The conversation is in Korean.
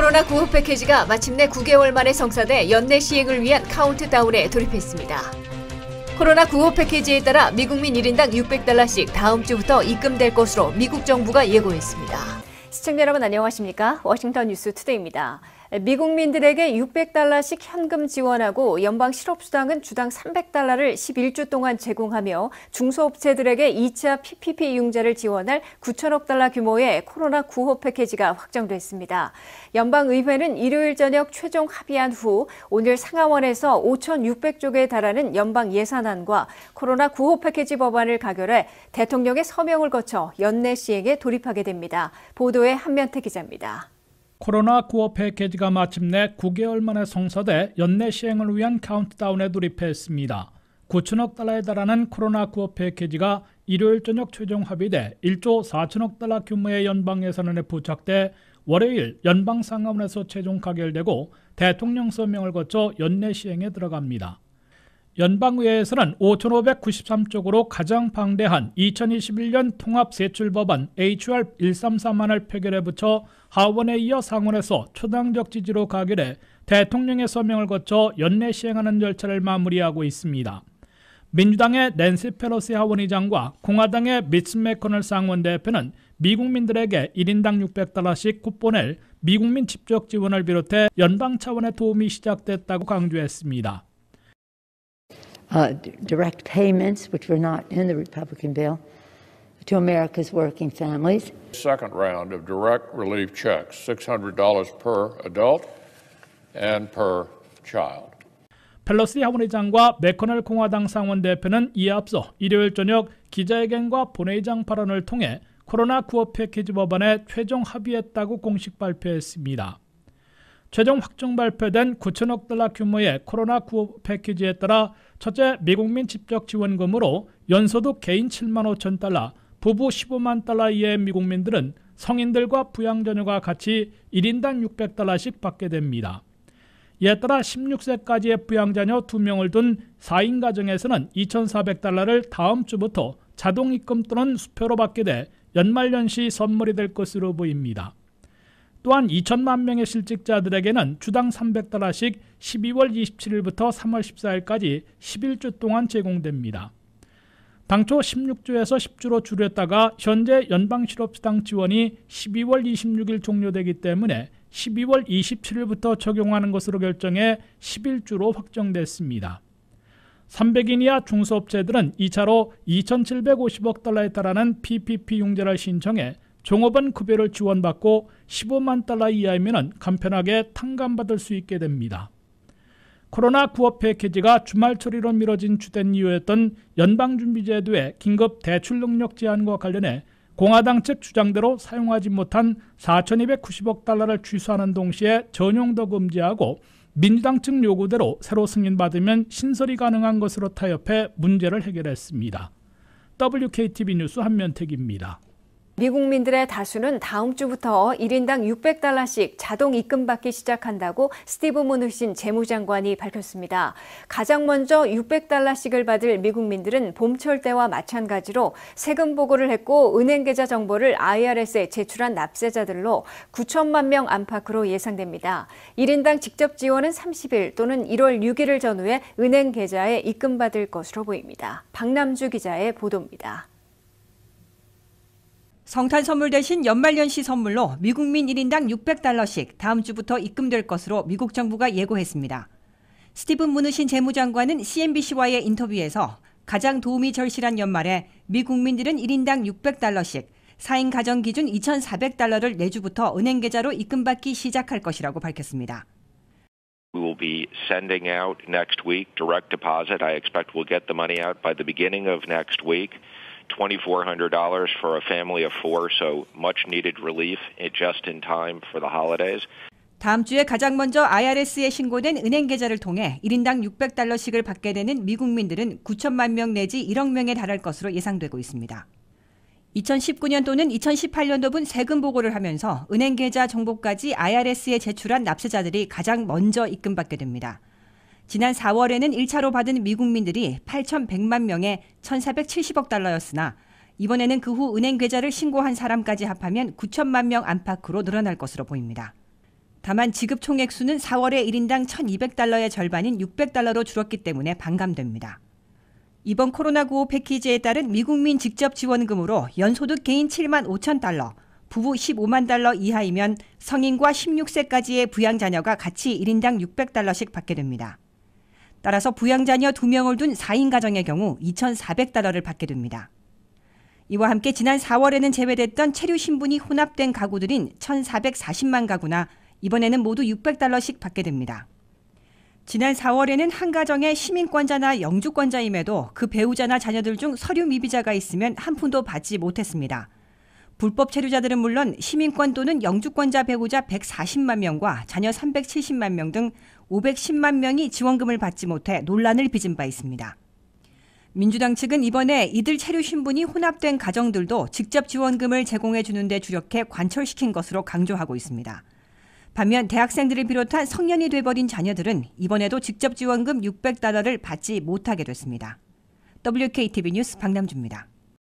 코로나 구호 패키지가 마침내 9개월 만에 성사돼 연내 시행을 위한 카운트다운에 돌입했습니다. 코로나 구호 패키지에 따라 미국민 1인당 600달러씩 다음 주부터 입금될 것으로 미국 정부가 예고했습니다. 시청자 여러분 안녕하십니까? 워싱턴 뉴스 투데이입니다. 미국민들에게 600달러씩 현금 지원하고 연방 실업수당은 주당 300달러를 11주 동안 제공하며 중소업체들에게 2차 PPP 이용자를 지원할 9천억 달러 규모의 코로나 구호 패키지가 확정됐습니다. 연방의회는 일요일 저녁 최종 합의한 후 오늘 상하원에서 5,600쪽에 달하는 연방 예산안과 코로나 구호 패키지 법안을 가결해 대통령의 서명을 거쳐 연내 시행에 돌입하게 됩니다. 보도에 한면태 기자입니다. 코로나9호 패키지가 마침내 9개월 만에 성사돼 연내 시행을 위한 카운트다운에 돌입했습니다. 9천억 달러에 달하는 코로나9호 패키지가 일요일 저녁 최종 합의돼 1조 4천억 달러 규모의 연방 예산안에 부착돼 월요일 연방 상원에서 최종 가결되고 대통령 서명을 거쳐 연내 시행에 들어갑니다. 연방의회에서는 5,593쪽으로 가장 방대한 2021년 통합세출법안 HR 1 3 3만을 표결에 붙여 하원에 이어 상원에서 초당적 지지로 가결해 대통령의 서명을 거쳐 연내 시행하는 절차를 마무리하고 있습니다. 민주당의 낸시 페로시 하원의장과 공화당의 미츠 메커널 상원대표는 미국민들에게 1인당 600달러씩 쿠폰을 미국민 직접 지원을 비롯해 연방 차원의 도움이 시작됐다고 강조했습니다. uh, direct payments, which were not in the Republican bill, to America's working families. Second round of direct relief checks, $600 per adult and per child. 펠로시 하원의장과 맥커넬 공화당 상원 대표는 이에 앞서 일요일 저녁 기자회견과 본회의장 발언을 통해 코로나 구호 패키지 법안에 최종 합의했다고 공식 발표했습니다. 최종 확정 발표된 9천억 달러 규모의 코로나 구호 패키지에 따라 첫째, 미국민 직접 지원금으로 연소득 개인 7만 5천 달러, 부부 15만 달러 이하의 미국민들은 성인들과 부양자녀가 같이 1인당 600달러씩 받게 됩니다. 이에 따라 16세까지의 부양자녀 2명을 둔 4인 가정에서는 2,400달러를 다음 주부터 자동입금 또는 수표로 받게 돼 연말연시 선물이 될 것으로 보입니다. 또한 2천만 명의 실직자들에게는 주당 300달러씩 12월 27일부터 3월 14일까지 11주 동안 제공됩니다. 당초 16주에서 10주로 줄였다가 현재 연방실업수당 지원이 12월 26일 종료되기 때문에 12월 27일부터 적용하는 것으로 결정해 11주로 확정됐습니다. 300인 이하 중소업체들은 2차로 2,750억 달러에 달하는 PPP 융자를 신청해 종업원 급여를 지원받고 15만 달러 이하이면 간편하게 탕감받을 수 있게 됩니다. 코로나 구업회 폐지가 주말 처리로 미뤄진 주된 이유였던 연방준비제도의 긴급 대출 능력 제한과 관련해 공화당 측 주장대로 사용하지 못한 4,290억 달러를 취소하는 동시에 전용도 금지하고 민주당 측 요구대로 새로 승인받으면 신설이 가능한 것으로 타협해 문제를 해결했습니다. WKTV 뉴스 한면택입니다. 미국민들의 다수는 다음 주부터 1인당 600달러씩 자동 입금받기 시작한다고 스티브 모누신 재무장관이 밝혔습니다. 가장 먼저 600달러씩을 받을 미국민들은 봄철 때와 마찬가지로 세금 보고를 했고 은행 계좌 정보를 IRS에 제출한 납세자들로 9천만 명 안팎으로 예상됩니다. 1인당 직접 지원은 30일 또는 1월 6일을 전후에 은행 계좌에 입금받을 것으로 보입니다. 박남주 기자의 보도입니다. 성탄 선물 대신 연말연시 선물로 미국민 1인당 600달러씩 다음 주부터 입금될 것으로 미국 정부가 예고했습니다. 스티븐 무누신 재무장관은 CNBC와의 인터뷰에서 가장 도움이 절실한 연말에 미국민들은 1인당 600달러씩 4인 가정 기준 2,400달러를 내주부터 은행 계좌로 입금받기 시작할 것이라고 밝혔습니다. We will be sending out next week direct deposit. I expect we'll get the money out by the beginning of next week. $2,400 for a family of four, so much needed relief eh, just in time for the holidays. 다음 주에 가장 먼저 IRS에 신고된 은행 계좌를 통해 1인당 600달러씩을 받게 되는 미국민들은 9천만 명 내지 1억 명에 달할 것으로 예상되고 있습니다. 2019년 또는 2018년도 분 세금 보고를 하면서 은행 계좌 정보까지 IRS에 제출한 납세자들이 가장 먼저 입금받게 됩니다. 지난 4월에는 1차로 받은 미국민들이 8,100만 명에 1,470억 달러였으나 이번에는 그 후 은행 계좌를 신고한 사람까지 합하면 9천만 명 안팎으로 늘어날 것으로 보입니다. 다만 지급 총액 수는 4월에 1인당 1,200달러의 절반인 600달러로 줄었기 때문에 반감됩니다. 이번 코로나19 패키지에 따른 미국민 직접 지원금으로 연소득 개인 7만 5천 달러, 부부 15만 달러 이하이면 성인과 16세까지의 부양 자녀가 같이 1인당 600달러씩 받게 됩니다. 따라서 부양자녀 2명을 둔 4인 가정의 경우 2,400달러를 받게 됩니다. 이와 함께 지난 4월에는 제외됐던 체류 신분이 혼합된 가구들인 1,440만 가구나 이번에는 모두 600달러씩 받게 됩니다. 지난 4월에는 한가정의 시민권자나 영주권자임에도 그 배우자나 자녀들 중 서류 미비자가 있으면 한 푼도 받지 못했습니다. 불법 체류자들은 물론 시민권 또는 영주권자 배우자 140만 명과 자녀 370만 명 등 510만 명이 지원금을 받지 못해 논란을 빚은 바 있습니다. 민주당 측은 이번에 이들 체류 신분이 혼합된 가정들도 직접 지원금을 제공해 주는 데 주력해 관철시킨 것으로 강조하고 있습니다. 반면 대학생들을 비롯한 성년이 돼버린 자녀들은 이번에도 직접 지원금 600달러를 받지 못하게 됐습니다. WKTV 뉴스 박남주입니다.